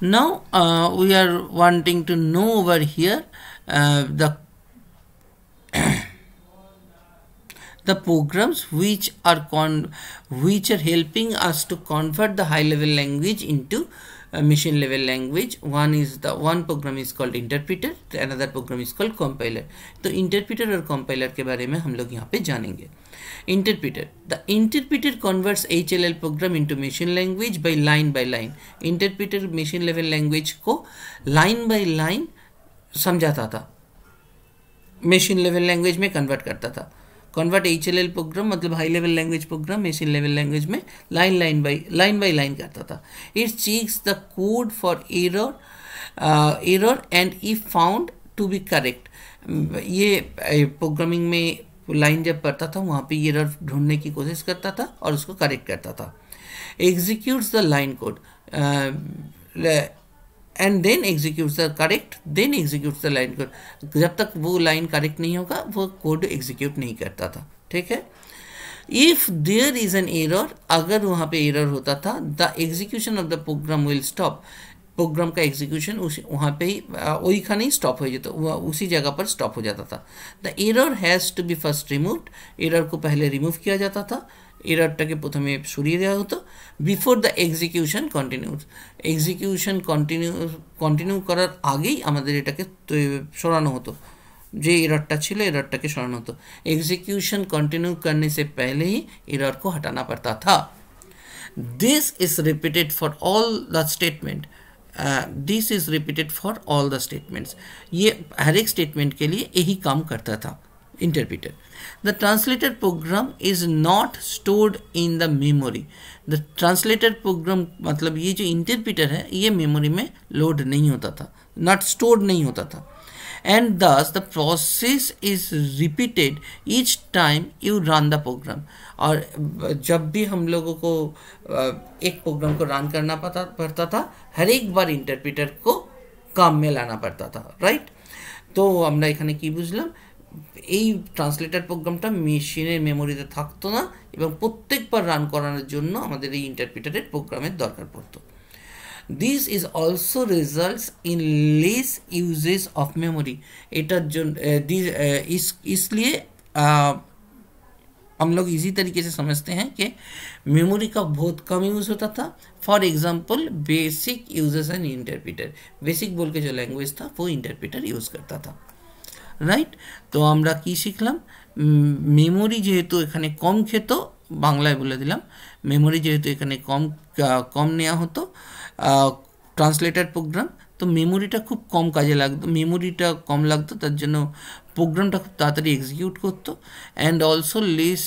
now uh, we are wanting to know over here uh, the the programs which are con which are helping us to convert the high level language into uh, machine level language one is the one program is called interpreter the another program is called compiler तो interpreter और compiler के बारे में हम लोग यहाँ पे जानेंगे interpreter the interpreter converts HLL program into machine language by line by line interpreter machine level language को line by line समझाता था machine level language में convert करता था कन्वर्ट एच प्रोग्राम मतलब high level language program machine level language में line line by line by line करता था it checks the code for error error and if found to be correct ये programming में line जब पढ़ता था वहाँ पे एरर ढूंढने की कोशिश करता था और उसको करेक्ट करता था executes the line code and then execute the correct then execute the line code जब तक वो लाइन करेक्ट नहीं होगा वो कोड एग्जीक्यूट नहीं करता था ठीक है if there is an error अगर वहाँ पे एरर होता था the execution of the program will stop program का एग्जीक्यूशन उस वहाँ पे ही वही खाने ही स्टॉप हो जाता वह उसी जगह पर स्टॉप हो जाता था the error has to be first removed error को पहले रिमूव किया जाता था এররটাকে প্রথমে সরিয়ে দেওয়া হতো before the execution continues execution continue continue করার আগেই আমাদের এটাকে সরানো হতো जो एरर छिल एरर के शरण होता एग्जीक्यूशन कंटिन्यू करने से पहले ही एरर को हटाना पड़ता था this is repeated for all the statement this is repeated for all the statements ये हर एक स्टेटमेंट के लिए यही काम करता था interpreter. The translated program is not stored in the memory. The translated program मतलब ये जो interpreter है ये memory में load नहीं होता था not stored नहीं होता था and thus the process is repeated each time you run the program और जब भी हम लोगों को एक प्रोग्राम को रन करना पता पड़ता था हर एक बार इंटरप्रिटर को काम में लाना पड़ता था राइट तो हमने এখানে कि বুঝলাম এই ট্রান্সলেটার প্রোগ্রামটা মেশিনের মেমোরিতে থাকতো না এবং প্রত্যেকবার রান করানোর জন্য আমাদের এই ইন্টারপ্রিটারের প্রোগ্রামের দরকার পড়তো this is also results in less uses of memory এটার জন্য ইসলিয়ে हम लोग इसी तरीके से समझते हैं कि मेमोरी का बहुत कम यूज़ होता था for example basic uses and interpreter basic बोल के जो लैंग्वेज था वो इंटरप्रिटर यूज़ करता था রাইট তো আমরা কি শিখলাম মেমোরি যেহেতু এখানে কম খেত বাংলায় বলে দিলাম মেমোরি যেহেতু এখানে কম কম নেওয়া হতো ট্রান্সলেটার প্রোগ্রাম তো মেমোরিটা খুব কম কাজে লাগতো মেমোরিটা কম লাগতো তার জন্য প্রোগ্রামটা খুব তাড়াতাড়ি এক্সিকিউট করতো অ্যান্ড অলসো লেস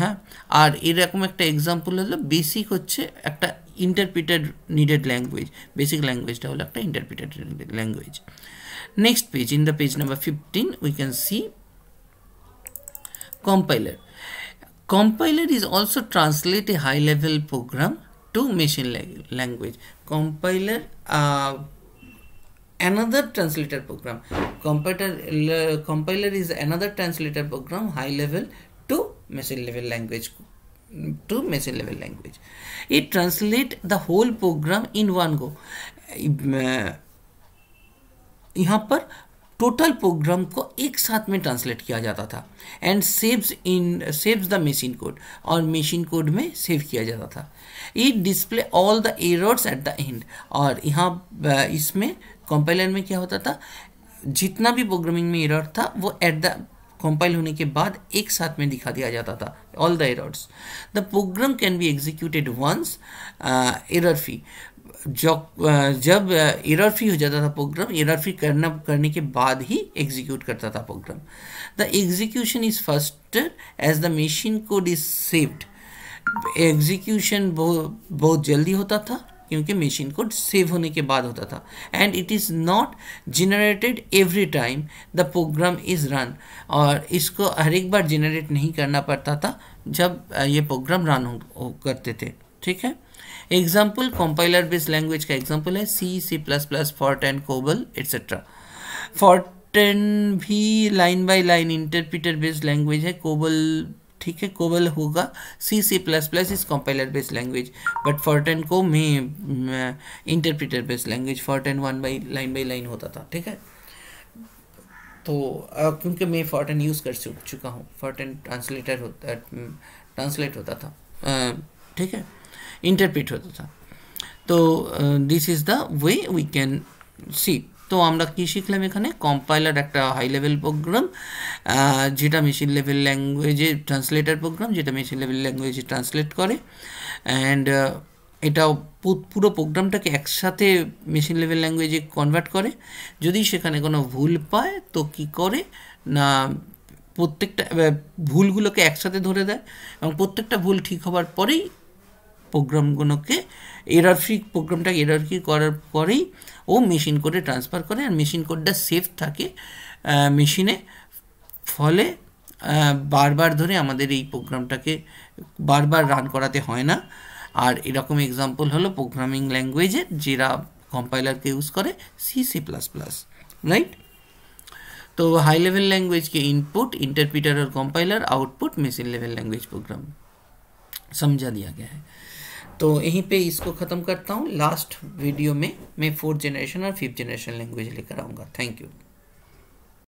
হ্যাঁ আর এরকম একটা এক্সাম্পল হলো বেসিক হচ্ছে একটা ইন্টারপ্রিটেড নিডেড ল্যাঙ্গুয়েজ বেসিক ল্যাঙ্গুয়েজটা হলো একটা interpreted language next page in the page number 15 we can see compiler compiler is also translate a high level program to machine language compiler uh, another translator program compiler uh, compiler is another translator program high level to machine level language to machine level language it translate the whole program in one go uh, यहाँ पर total programme को एक साथ में translate किया जाता था and saves in saves the machine code और मशीन कोड में सेव किया जाता था it display all the errors at the end और यहाँ इसमें कंपाइलर में क्या होता था जितना भी प्रोग्रामिंग में एरर था वो एट द कंपाइल होने के बाद एक साथ में दिखा दिया जाता था all the errors the program can be executed once error free जो जब एरर फ्री हो जाता था प्रोग्राम एरर फ्री करना करने के बाद ही एग्जीक्यूट करता था program the execution is first as the machine code is saved execution बहुत जल्दी होता था क्योंकि मशीन कोड सेव होने के बाद होता था and it is not generated every time the program is run और इसको हर एक बार जनरेट नहीं करना पड़ता था जब ये प्रोग्राम रन करते थे ठीक है एग्जाम्पल कंपाइलर बेस्ड लैंग्वेज का एग्जाम्पल है C C plus plus Fortran and COBOL etcetera Fortran भी line by line interpreter based language है कोबल ठीक है कोबल होगा C C plus plus is compiler based language but Fortran को में interpreter based language Fortran one by line by line होता था ठीक है तो uh, क्योंकि मैं फॉर्टन यूज़ कर चुका हूँ फॉर्टन ट्रांसलेटर होता ट्रांसलेट होता था ठीक है ইন্টারপ্রিট হতে था তো this is the way we can see তো আমরা কী শিখলাম এখানে কম্পাইলার একটা হাই লেভেল প্রোগ্রাম যেটা মেশিন লেভেল ল্যাঙ্গুয়েজে ট্রান্সলেটার প্রোগ্রাম যেটা মেশিন লেভেল ল্যাঙ্গুয়েজে ট্রান্সলেট করে অ্যান্ড এটা পুরো প্রোগ্রামটাকে একসাথে মেশিন লেভেল ল্যাঙ্গুয়েজে কনভার্ট করে যদি সেখানে কোনো ভুল পায় তো কী করে না প্রত্যেকটা ভুলগুলোকে একসাথে ধরে দেয় এবং প্রত্যেকটা ভুল ঠিক হবার পরেই প্রোগ্রামগুলোকে এরার ফ্রি প্রোগ্রামটাকে এরার ফ্রি করার পরেই ও মেশিন কোডে ট্রান্সফার করে আর মেশিন কোডটা সেফ থাকে মেশিনে ফলে বারবার ধরে আমাদের এই প্রোগ্রামটাকে বারবার রান করাতে হয় না আর এরকম এক্সাম্পল হলো প্রোগ্রামিং ল্যাঙ্গুয়েজের যেরা কম্পাইলারকে ইউজ করে C C plus plus right তো হাই লেভেল ল্যাঙ্গুয়েজকে ইনপুট ইন্টারপ্রিটার और compiler output machine level language program সমঝা দিয়া गया है तो यहीं पे इसको ख़त्म करता हूँ लास्ट वीडियो में मैं फोर्थ जनरेशन और फिफ्थ जनरेशन लैंग्वेज लेकर आऊँगा थैंक यू